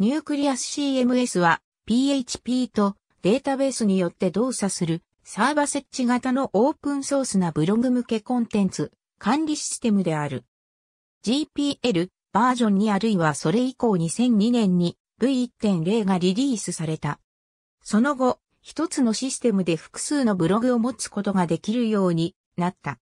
ニュークリアス CMS は PHP とデータベースによって動作するサーバ設置型のオープンソースなブログ向けコンテンツ管理システムである。GPL バージョン2あるいはそれ以降2002年に V1.0 がリリースされた。その後、一つのシステムで複数のブログを持つことができるようになった。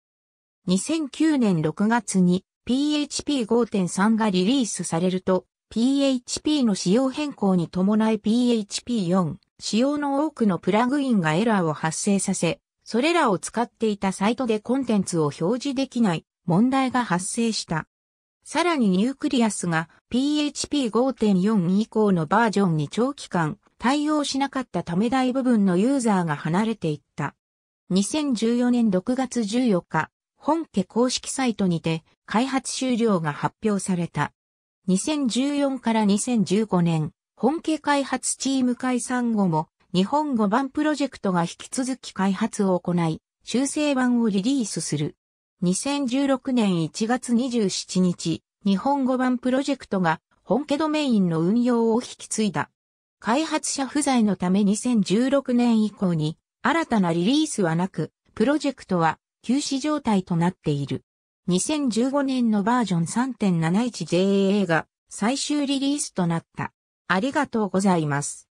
2009年6月に PHP5.3 がリリースされると、PHP の仕様変更に伴い PHP4 仕様の多くのプラグインがエラーを発生させ、それらを使っていたサイトでコンテンツを表示できない問題が発生した。さらにニュークリアスが PHP5.4 以降のバージョンに長期間対応しなかったため大部分のユーザーが離れていった。2014年6月14日、本家公式サイトにて開発終了が発表された。2014から2015年、本家開発チーム解散後も、日本語版プロジェクトが引き続き開発を行い、修正版をリリースする。2016年1月27日、日本語版プロジェクトが本家ドメインの運用を引き継いだ。開発者不在のため2016年以降に新たなリリースはなく、プロジェクトは休止状態となっている。2015年のバージョン 3.71JA が最終リリースとなった。ありがとうございます。